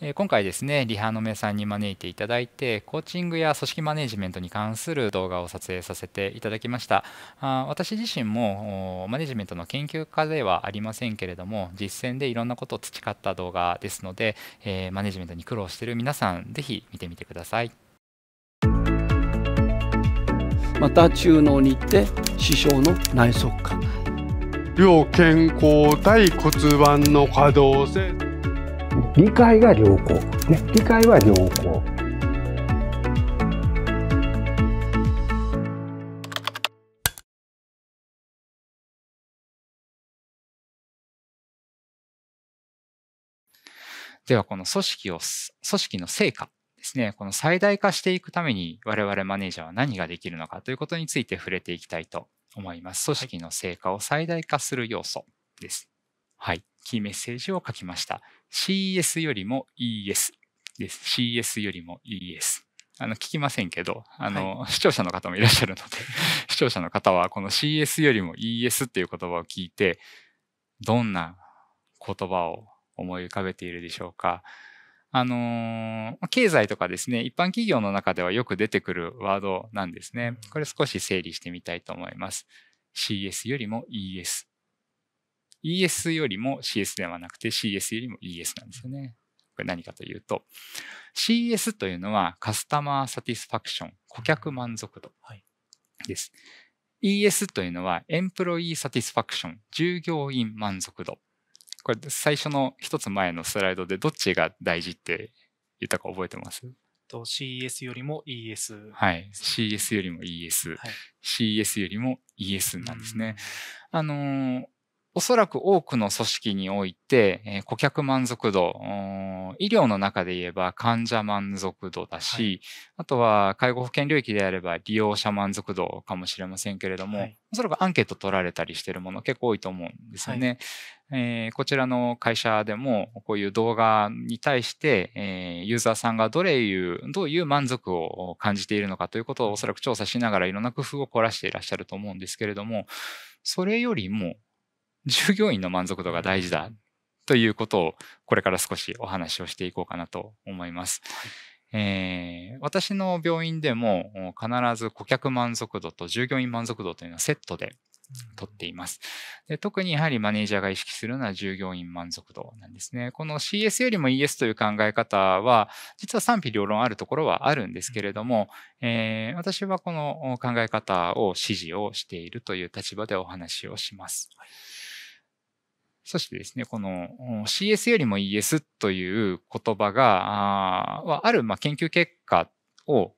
え今回ですねリハのめさんに招いていただいてコーチングや組織マネジメントに関する動画を撮影させていただきましたあ私自身もマネジメントの研究家ではありませんけれども実践でいろんなことを培った動画ですので、えー、マネジメントに苦労している皆さん是非見てみてくださいまた中脳に行って師匠の内側下両肩甲対骨盤の可動性理解が良好。ね、理解は良好。では、この組織を、組織の成果ですね、この最大化していくために我々マネージャーは何ができるのかということについて触れていきたいと思います。組織の成果を最大化する要素です。はい。キーメッセージを書きました。CS よりも ES です。CS よりも ES。あの、聞きませんけど、あの、はい、視聴者の方もいらっしゃるので、視聴者の方はこの CS よりも ES っていう言葉を聞いて、どんな言葉を思い浮かべているでしょうか。あのー、経済とかですね、一般企業の中ではよく出てくるワードなんですね。これ少し整理してみたいと思います。CS よりも ES。ES よりも CS ではなくて CS よりも ES なんですよね。これ何かというと CS というのはカスタマーサティスファクション顧客満足度です。はい、ES というのはエンプロイーサティスファクション従業員満足度。これ最初の一つ前のスライドでどっちが大事って言ったか覚えてますと CS よりも ES。はい。CS よりも ES。はい、CS よりも ES なんですね。あのーおそらく多くの組織において、えー、顧客満足度、医療の中で言えば患者満足度だし、はい、あとは介護保険領域であれば利用者満足度かもしれませんけれども、はい、おそらくアンケート取られたりしてるもの結構多いと思うんですよね。はい、えー、こちらの会社でもこういう動画に対して、えー、ユーザーさんがどれいうどういう満足を感じているのかということをおそらく調査しながらいろんな工夫を凝らしていらっしゃると思うんですけれどもそれよりも従業員の満足度が大事だということをこれから少しお話をしていこうかなと思います。えー、私の病院でも必ず顧客満足度と従業員満足度というのはセットで取っています。で特にやはりマネージャーが意識するのは従業員満足度なんですね。この CS よりも ES という考え方は、実は賛否両論あるところはあるんですけれども、えー、私はこの考え方を支持をしているという立場でお話をします。はいそしてですね、この CS よりも ES という言葉が、ああるまあ研究結果を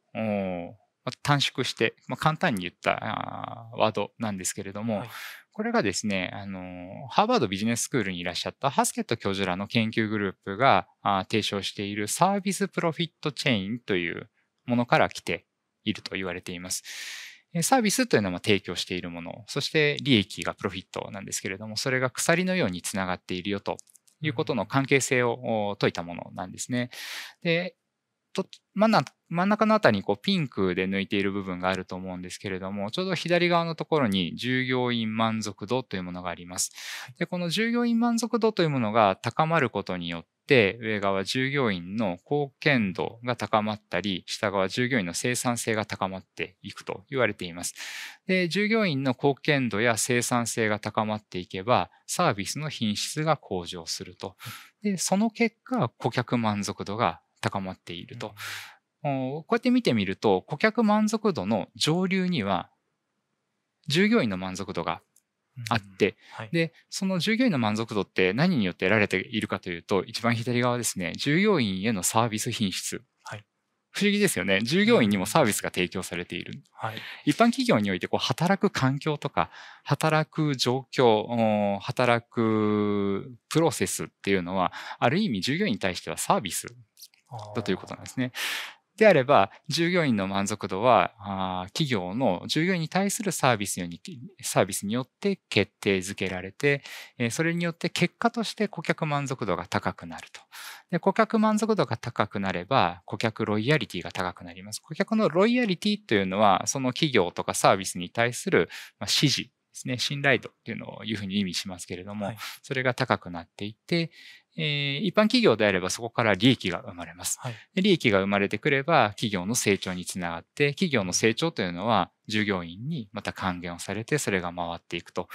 短縮して、まあ、簡単に言ったワードなんですけれども、はい、これがですねあの、ハーバードビジネススクールにいらっしゃったハスケット教授らの研究グループが提唱しているサービスプロフィットチェインというものから来ていると言われています。サービスというのは提供しているもの、そして利益がプロフィットなんですけれども、それが鎖のようにつながっているよということの関係性を解いたものなんですね。で、真ん中のあたりにこうピンクで抜いている部分があると思うんですけれども、ちょうど左側のところに従業員満足度というものがあります。で、この従業員満足度というものが高まることによって、て上側従業員の貢献度が高まったり下側従業員の生産性が高まっていくと言われています。で従業員の貢献度や生産性が高まっていけばサービスの品質が向上するとでその結果顧客満足度が高まっていると。こうやって見てみると顧客満足度の上流には従業員の満足度があって、はい、でその従業員の満足度って何によって得られているかというと一番左側ですね従業員へのサービス品質、はい、不思議ですよね従業員にもサービスが提供されている、はい、一般企業においてこう働く環境とか働く状況働くプロセスっていうのはある意味従業員に対してはサービスだということなんですね。であれば、従業員の満足度は、企業の従業員に対するサービスにサービスによって決定づけられて、それによって結果として顧客満足度が高くなると。で顧客満足度が高くなれば、顧客ロイヤリティが高くなります。顧客のロイヤリティというのは、その企業とかサービスに対する支持ですね、信頼度というのをいうふうに意味しますけれども、はい、それが高くなっていて、えー、一般企業であればそこから利益が生まれます、はい、利益が生まれてくれば企業の成長につながって、企業の成長というのは従業員にまた還元をされて、それが回っていくと。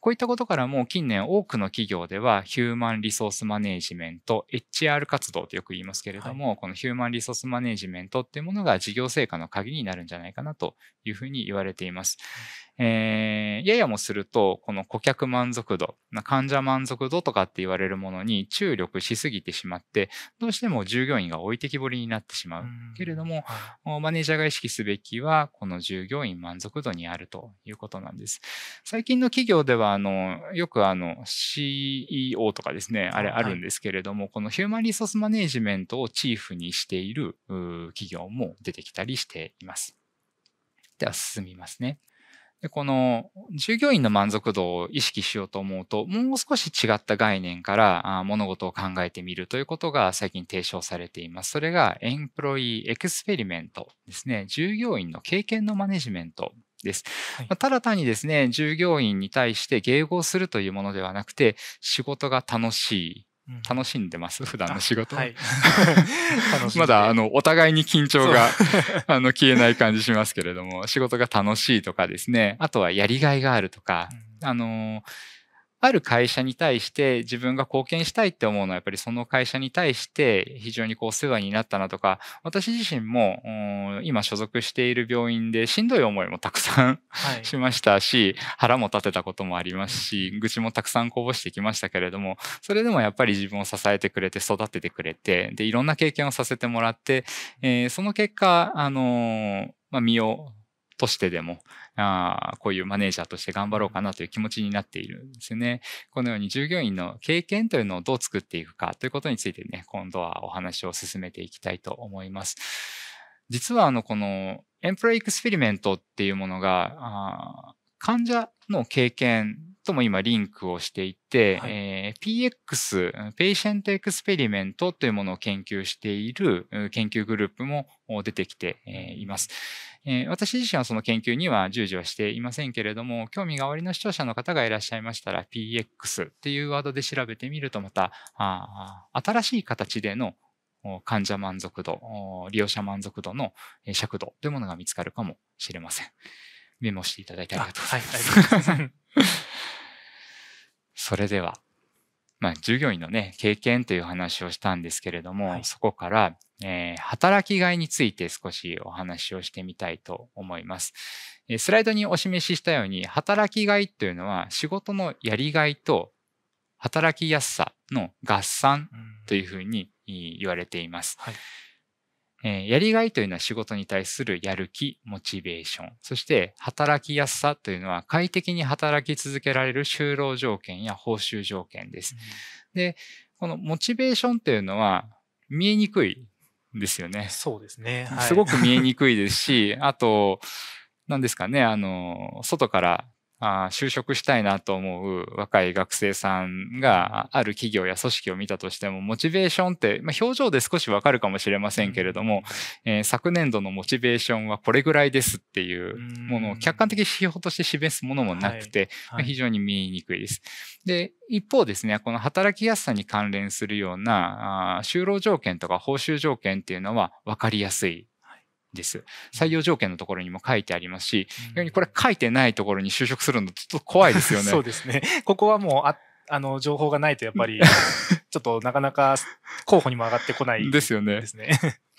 こういったことからも近年多くの企業ではヒューマンリソースマネジメント、HR 活動とよく言いますけれども、はい、このヒューマンリソースマネジメントっていうものが事業成果の鍵になるんじゃないかなというふうに言われています。えー、ややもすると、この顧客満足度、患者満足度とかって言われるものに注力しすぎてしまって、どうしても従業員が置いてきぼりになってしまう。けれども、マネージャーが意識すべきは、この従業員満足度にあるということなんです。最近の企業では、あの、よくあの、CEO とかですね、あれあるんですけれども、はい、このヒューマンリソースマネジメントをチーフにしている企業も出てきたりしています。では進みますね。でこの従業員の満足度を意識しようと思うと、もう少し違った概念から物事を考えてみるということが最近提唱されています。それがエンプロイーエクスペリメントですね。従業員の経験のマネジメントです。ただ単にですね、従業員に対して迎合するというものではなくて、仕事が楽しい、楽しんでます、普段の仕事。はい、まだあのお互いに緊張が あの消えない感じしますけれども、仕事が楽しいとかですね、あとはやりがいがあるとか、うん、あのーある会社に対して自分が貢献したいって思うのはやっぱりその会社に対して非常にこう世話になったなとか、私自身も今所属している病院でしんどい思いもたくさんしましたし、腹も立てたこともありますし、愚痴もたくさんこぼしてきましたけれども、それでもやっぱり自分を支えてくれて育ててくれて、で、いろんな経験をさせてもらって、えー、その結果、あのーまあ、身をとしてでも、あこういうマネージャーとして頑張ろうかなという気持ちになっているんですね。このように従業員の経験というのをどう作っていくかということについてね、今度はお話を進めていきたいと思います。実はあの、このエンプロイエクスペリメントっていうものが、患者の経験とも今リンクをしていて、はい、えー、PX、ペイシェントエクスペリメントというものを研究している研究グループも出てきています。え私自身はその研究には従事はしていませんけれども、興味がおありの視聴者の方がいらっしゃいましたら、PX っていうワードで調べてみると、またあ新しい形での患者満足度、利用者満足度の尺度というものが見つかるかもしれません。メモしていただいてありがとうございます。それでは、まあ、従業員のね、経験という話をしたんですけれども、はい、そこから、えー、働きがいについて少しお話をしてみたいと思います。スライドにお示ししたように、働きがいというのは仕事のやりがいと働きやすさの合算というふうに言われています。はいえやりがいというのは仕事に対するやる気、モチベーション、そして働きやすさというのは快適に働き続けられる就労条件や報酬条件です。うん、で、このモチベーションというのは見えにくいですよね。そうですね。はい、すごく見えにくいですし、あと、何ですかね、あの、外からあ就職したいなと思う若い学生さんがある企業や組織を見たとしても、モチベーションって、まあ、表情で少しわかるかもしれませんけれども、えー、昨年度のモチベーションはこれぐらいですっていうものを客観的指標として示すものもなくて、はいはい、非常に見えにくいです。で、一方ですね、この働きやすさに関連するような、あ就労条件とか報酬条件っていうのは分かりやすいです。採用条件のところにも書いてありますし、逆にこれ書いてないところに就職するのちょっと怖いですよね。そうですね。ここはもうあ あの情報がないとやっぱり ちょっとなかなか候補にも上がってこないですよね。ですね。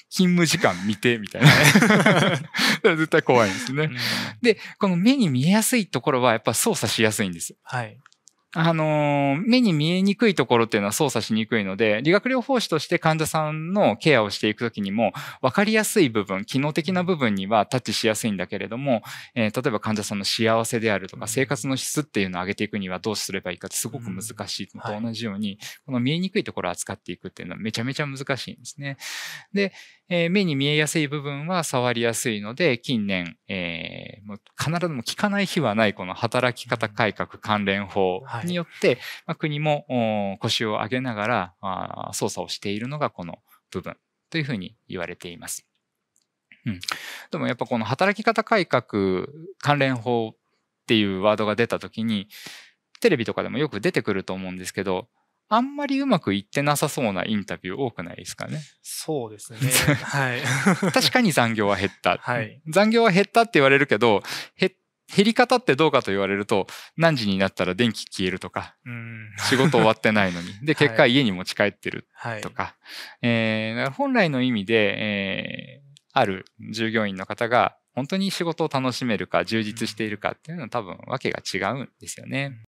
勤務時間見てみたいなね絶対怖いんですね。うん、で、この目に見えやすいところはやっぱ操作しやすいんです。はい。あの、目に見えにくいところっていうのは操作しにくいので、理学療法士として患者さんのケアをしていくときにも、分かりやすい部分、機能的な部分にはタッチしやすいんだけれども、えー、例えば患者さんの幸せであるとか、生活の質っていうのを上げていくにはどうすればいいかってすごく難しいのと同じように、この見えにくいところを扱っていくっていうのはめちゃめちゃ難しいんですね。で、えー、目に見えやすい部分は触りやすいので、近年、えー、もう必ずも効かない日はないこの働き方改革関連法、はいによって、まあ、国も腰を上げながらあ操作をしているのがこの部分というふうに言われています。うん、でもやっぱこの働き方改革関連法っていうワードが出た時にテレビとかでもよく出てくると思うんですけどあんまりうまくいってなさそうなインタビュー多くないですかね。そうですね。はい。確かに残業は減った。はい。残業は減ったって言われるけど、減っ減り方ってどうかと言われると何時になったら電気消えるとか、仕事終わってないのに で結果家に持ち帰ってるとかはい、えー、本来の意味で、えー、ある従業員の方が本当に仕事を楽しめるか充実しているかっていうのは多分わけが違うんですよね。